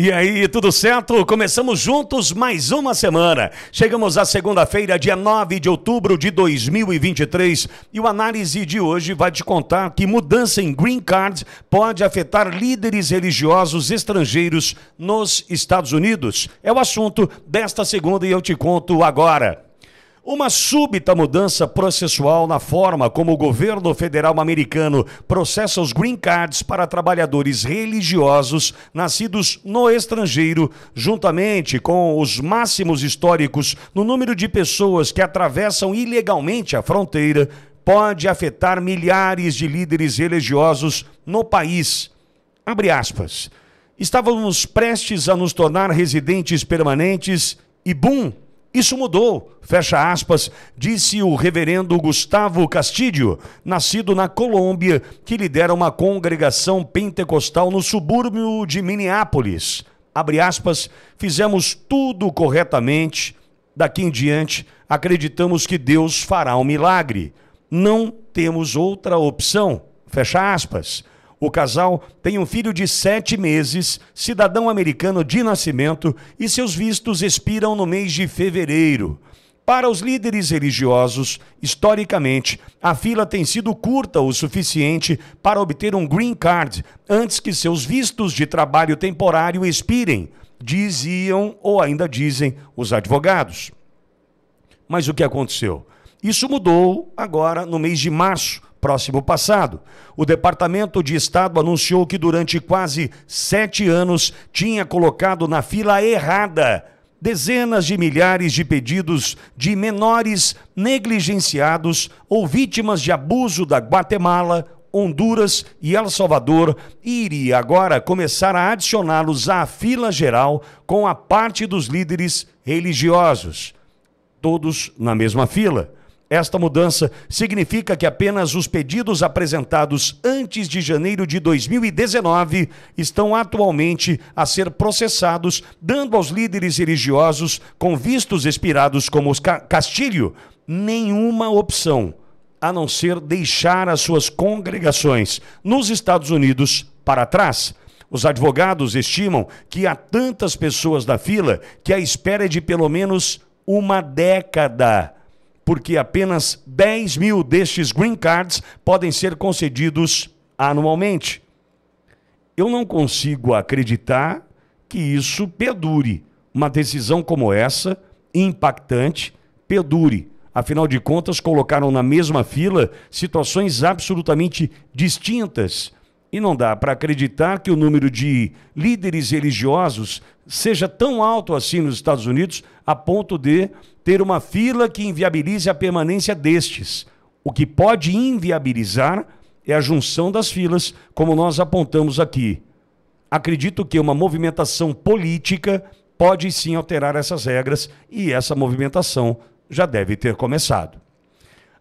E aí, tudo certo? Começamos juntos mais uma semana. Chegamos à segunda-feira, dia 9 de outubro de 2023, e o análise de hoje vai te contar que mudança em green cards pode afetar líderes religiosos estrangeiros nos Estados Unidos. É o assunto desta segunda e eu te conto agora. Uma súbita mudança processual na forma como o governo federal americano processa os green cards para trabalhadores religiosos nascidos no estrangeiro, juntamente com os máximos históricos no número de pessoas que atravessam ilegalmente a fronteira, pode afetar milhares de líderes religiosos no país. Abre aspas. Estávamos prestes a nos tornar residentes permanentes e, bum, isso mudou, fecha aspas, disse o reverendo Gustavo Castídio, nascido na Colômbia, que lidera uma congregação pentecostal no subúrbio de Minneapolis. Abre aspas, fizemos tudo corretamente, daqui em diante acreditamos que Deus fará um milagre. Não temos outra opção, fecha aspas. O casal tem um filho de sete meses, cidadão americano de nascimento, e seus vistos expiram no mês de fevereiro. Para os líderes religiosos, historicamente, a fila tem sido curta o suficiente para obter um green card antes que seus vistos de trabalho temporário expirem, diziam ou ainda dizem os advogados. Mas o que aconteceu? Isso mudou agora no mês de março, próximo passado. O Departamento de Estado anunciou que durante quase sete anos tinha colocado na fila errada dezenas de milhares de pedidos de menores negligenciados ou vítimas de abuso da Guatemala, Honduras e El Salvador e iria agora começar a adicioná-los à fila geral com a parte dos líderes religiosos. Todos na mesma fila. Esta mudança significa que apenas os pedidos apresentados antes de janeiro de 2019 estão atualmente a ser processados, dando aos líderes religiosos com vistos expirados como os Castilho nenhuma opção a não ser deixar as suas congregações nos Estados Unidos para trás. Os advogados estimam que há tantas pessoas na fila que a espera é de pelo menos uma década porque apenas 10 mil destes green cards podem ser concedidos anualmente. Eu não consigo acreditar que isso perdure. Uma decisão como essa, impactante, perdure. Afinal de contas, colocaram na mesma fila situações absolutamente distintas e não dá para acreditar que o número de líderes religiosos seja tão alto assim nos Estados Unidos a ponto de ter uma fila que inviabilize a permanência destes. O que pode inviabilizar é a junção das filas, como nós apontamos aqui. Acredito que uma movimentação política pode sim alterar essas regras e essa movimentação já deve ter começado.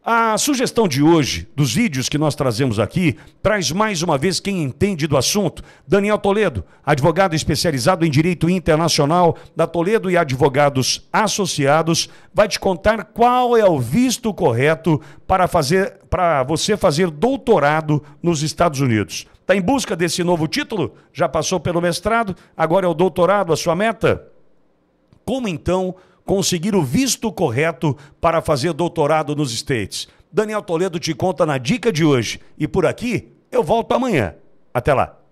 A sugestão de hoje, dos vídeos que nós trazemos aqui, traz mais uma vez quem entende do assunto, Daniel Toledo, advogado especializado em direito internacional da Toledo e Advogados Associados, vai te contar qual é o visto correto para fazer para você fazer doutorado nos Estados Unidos. Está em busca desse novo título? Já passou pelo mestrado, agora é o doutorado, a sua meta? Como então conseguir o visto correto para fazer doutorado nos States. Daniel Toledo te conta na dica de hoje. E por aqui, eu volto amanhã. Até lá.